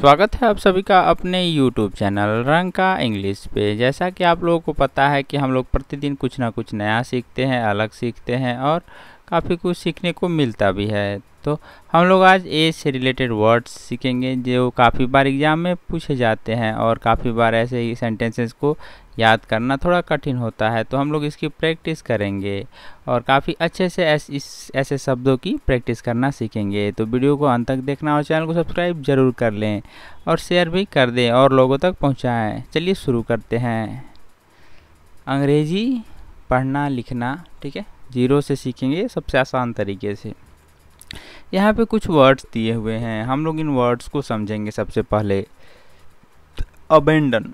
स्वागत है आप सभी का अपने YouTube चैनल रंग का इंग्लिश पे जैसा कि आप लोगों को पता है कि हम लोग प्रतिदिन कुछ ना कुछ नया सीखते हैं अलग सीखते हैं और काफ़ी कुछ सीखने को मिलता भी है तो हम लोग आज ए से रिलेटेड वर्ड्स सीखेंगे जो काफ़ी बार एग्ज़ाम में पूछे जाते हैं और काफ़ी बार ऐसे ही सेंटेंसेस को याद करना थोड़ा कठिन होता है तो हम लोग इसकी प्रैक्टिस करेंगे और काफ़ी अच्छे से ऐसे इस ऐसे शब्दों की प्रैक्टिस करना सीखेंगे तो वीडियो को अंत तक देखना और चैनल को सब्सक्राइब ज़रूर कर लें और शेयर भी कर दें और लोगों तक पहुँचाएँ चलिए शुरू करते हैं अंग्रेज़ी पढ़ना लिखना ठीक है जीरो से सीखेंगे सबसे आसान तरीके से यहाँ पे कुछ वर्ड्स दिए हुए हैं हम लोग इन वर्ड्स को समझेंगे सबसे पहले abandon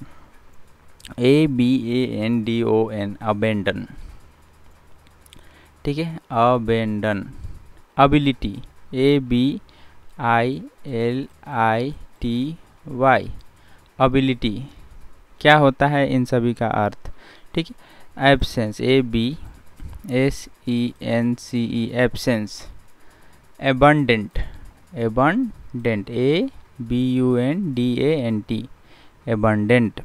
A B A N D O N abandon ठीक है abandon ability A B I L I T Y ability क्या होता है इन सभी का अर्थ ठीक है absence A B S E N C E absence abundant abundant A B U N D A N T abundant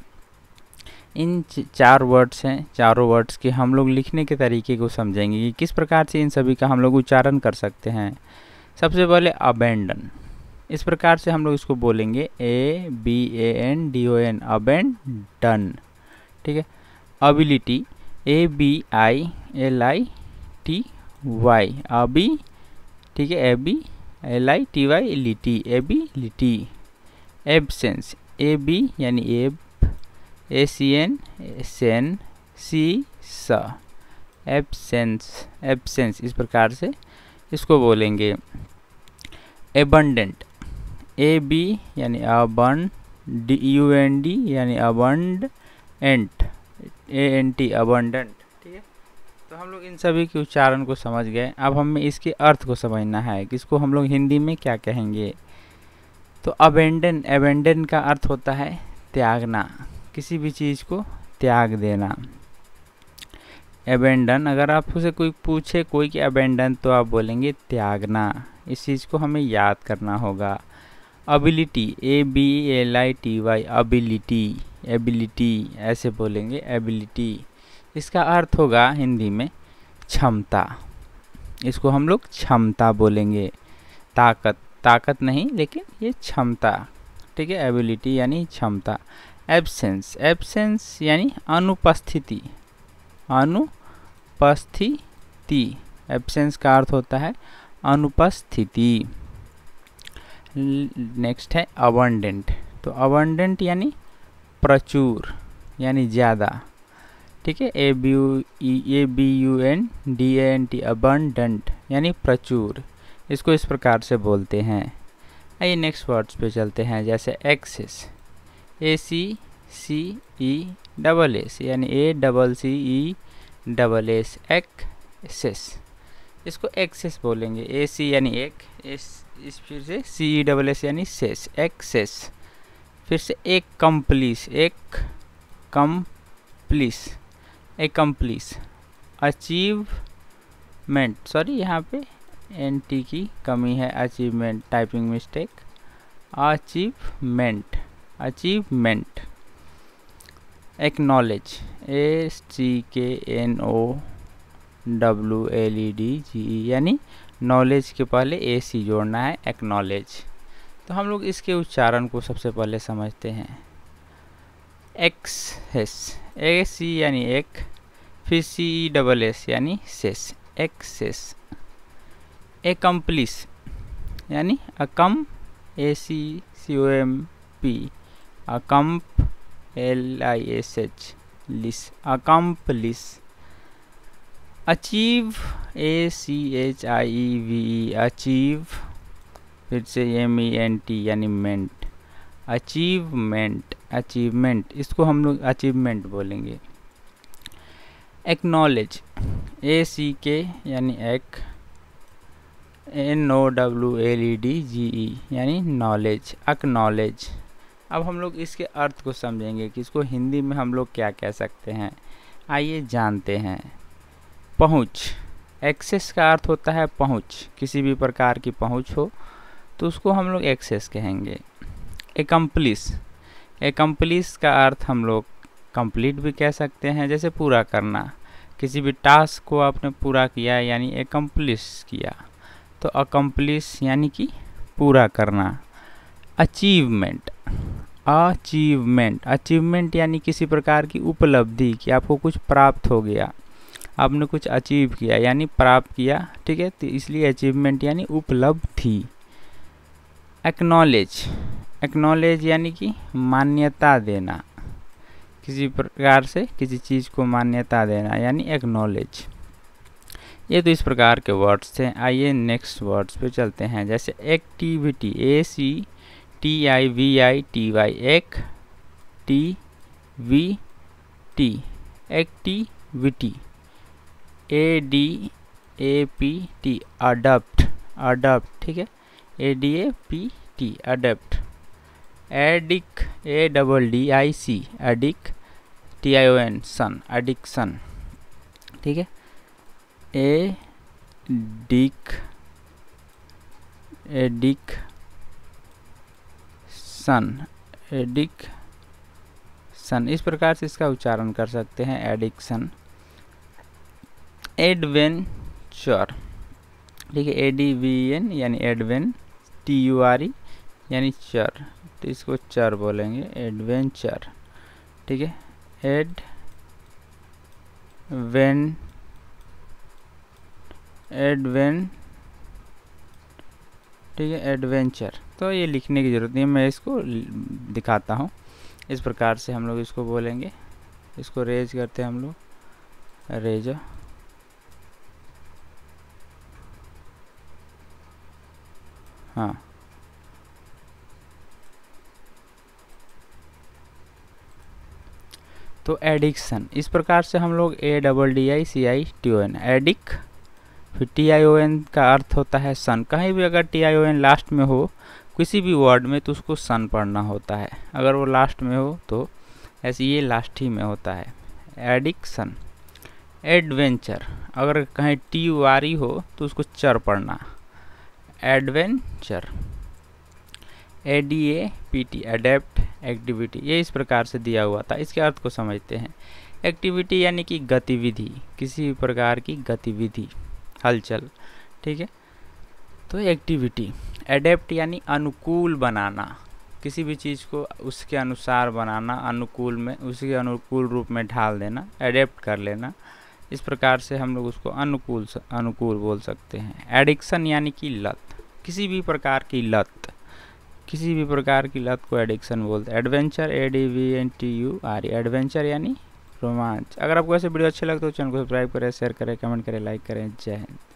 इन चार वर्ड्स हैं चारों वर्ड्स के हम लोग लिखने के तरीके को समझेंगे कि किस प्रकार से इन सभी का हम लोग उच्चारण कर सकते हैं सबसे पहले अबेंडन इस प्रकार से हम लोग इसको बोलेंगे A B A N D O N abandon ठीक है ability A B I L I T Y अभी ठीक है A B L I T Y lity A B lity absence A B यानी एब ए सी एन सेन सी स absence absence इस प्रकार से इसको बोलेंगे एबंडेंट ए बी यानी abun D U N D यानी abundant A N T abundant तो हम लोग इन सभी के उच्चारण को समझ गए अब हमें इसके अर्थ को समझना है कि इसको हम लोग हिंदी में क्या कहेंगे तो अबेंडन एबेंडन का अर्थ होता है त्यागना किसी भी चीज़ को त्याग देना एबेंडन अगर आप उसे कोई पूछे कोई कि अबेंडन तो आप बोलेंगे त्यागना इस चीज़ को हमें याद करना होगा ability A B L I T Y ability ability ऐसे बोलेंगे एबिलिटी इसका अर्थ होगा हिंदी में क्षमता इसको हम लोग क्षमता बोलेंगे ताकत ताकत नहीं लेकिन ये क्षमता ठीक है एबिलिटी यानी क्षमता एब्सेंस एब्सेंस यानी अनुपस्थिति अनुपस्थिति एब्सेंस का अर्थ होता है अनुपस्थिति नेक्स्ट है अबंडेंट तो अबंडेंट यानी प्रचुर यानी ज़्यादा ठीक है A B U A B U N D A N T abundant यानी प्रचुर इसको इस प्रकार से बोलते हैं आइए नेक्स्ट वर्ड्स पे चलते हैं जैसे access A C C E double S यानी A double C E double S access इसको एक्सेस बोलेंगे ए सी यानी एक एस इस फिर से सी ई डबल एस यानी सेस एक्सेस फिर से एक कम्प्लीस एक कम्प्लीस एकम्प्लिस अचीवमेंट सॉरी यहाँ पे एन टी की कमी है achievement typing mistake achievement achievement acknowledge A C K N O W L E D G E यानी नॉलेज के पहले ए सी जोड़ना है एक्नॉलेज तो हम लोग इसके उच्चारण को सबसे पहले समझते हैं एक्स एस ए सी यानी एक फिर सी डबल एस यानी सेस एक्सेस एकम्प्लिस यानी accom A C C O M P accomp L I S H lish accomplish achieve A C H I E V E achieve फिर से M E N T यानी मेंट achievement achievement इसको हम लोग achievement बोलेंगे acknowledge A C K यानी ac N O W L E D G E यानी knowledge अकनॉलेज अब हम लोग इसके अर्थ को समझेंगे कि इसको हिंदी में हम लोग क्या कह सकते हैं आइए जानते हैं पहुँच एक्सेस का अर्थ होता है पहुँच किसी भी प्रकार की पहुँच हो तो उसको हम लोग एक्सेस कहेंगे एकम्प्लिस एकम्प्लिस का अर्थ हम लोग कंप्लीट भी कह सकते हैं जैसे पूरा करना किसी भी टास्क को आपने पूरा किया यानी एकम्प्लिश किया तो अकम्प्लिश यानी कि पूरा करना अचीवमेंट अचीवमेंट अचीवमेंट यानी किसी प्रकार की उपलब्धि कि आपको कुछ प्राप्त हो गया आपने कुछ अचीव किया यानी प्राप्त किया ठीक है तो इसलिए अचीवमेंट यानी उपलब्धि एक्नॉलेज एक्नॉलेज यानी कि मान्यता देना किसी प्रकार से किसी चीज़ को मान्यता देना यानी एक्नॉलेज ये तो इस प्रकार के वर्ड्स थे आइए नेक्स्ट वर्ड्स पे चलते हैं जैसे activity A C T I V I T Y ac T V T activity A D A P T adapt adapt ठीक है A D A P T adapt addic A double D I C addic T I O N tion addiction ठीक है A dic addic tion addic tion इस प्रकार से इसका उच्चारण कर सकते हैं एडिक्सन एडवेंचर ठीक है ए डी वी एन यानी adven T U R E यानी चर तो इसको चर बोलेंगे एडवेंचर ठीक है head when एडवेन ठीक है एडवेंचर तो ये लिखने की ज़रूरत नहीं है मैं इसको दिखाता हूँ इस प्रकार से हम लोग इसको बोलेंगे इसको रेज करते हैं हम लोग रेज हाँ तो एडिक्शन इस प्रकार से हम लोग A double D I C I T O N addic फिर टी आई ओ एन का अर्थ होता है सन कहीं भी अगर T I O N last में हो किसी भी वर्ड में तो उसको सन पढ़ना होता है अगर वो लास्ट में हो तो ऐसे ये लास्ट ही में होता है एडिक्शन एडवेंचर अगर कहीं टी आर ई हो तो उसको चर पढ़ना adventure A D A P T adapt activity ये इस प्रकार से दिया हुआ था इसके अर्थ को समझते हैं एक्टिविटी यानी कि गतिविधि किसी भी प्रकार की गतिविधि हलचल ठीक है तो एक्टिविटी एडेप्ट यानी अनुकूल बनाना किसी भी चीज़ को उसके अनुसार बनाना अनुकूल में उसके अनुकूल रूप में ढाल देना एडेप्ट कर लेना इस प्रकार से हम लोग उसको अनुकूल अनुकूल बोल सकते हैं एडिक्शन यानी कि लत किसी भी प्रकार की लत किसी भी प्रकार की लत को एडिक्शन बोलते हैं adventure A D V N T U R adventure यानी रोमांच अगर आपको ऐसे वीडियो अच्छे लगते हो तो चैनल को सब्सक्राइब करें शेयर करें कमेंट करें लाइक करें जय हिंद